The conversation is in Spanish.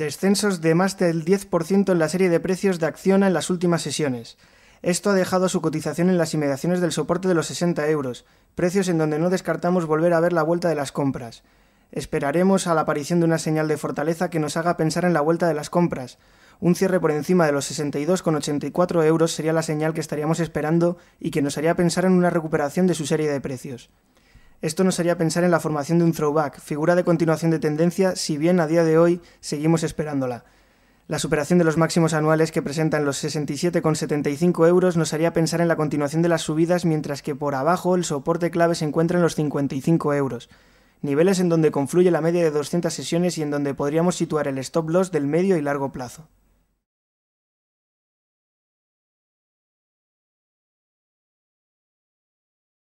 descensos de más del 10% en la serie de precios de Acciona en las últimas sesiones. Esto ha dejado su cotización en las inmediaciones del soporte de los 60 euros, precios en donde no descartamos volver a ver la vuelta de las compras. Esperaremos a la aparición de una señal de fortaleza que nos haga pensar en la vuelta de las compras. Un cierre por encima de los 62,84 euros sería la señal que estaríamos esperando y que nos haría pensar en una recuperación de su serie de precios. Esto nos haría pensar en la formación de un throwback, figura de continuación de tendencia, si bien a día de hoy seguimos esperándola. La superación de los máximos anuales que presentan los 67,75 euros nos haría pensar en la continuación de las subidas mientras que por abajo el soporte clave se encuentra en los 55 euros, niveles en donde confluye la media de 200 sesiones y en donde podríamos situar el stop loss del medio y largo plazo.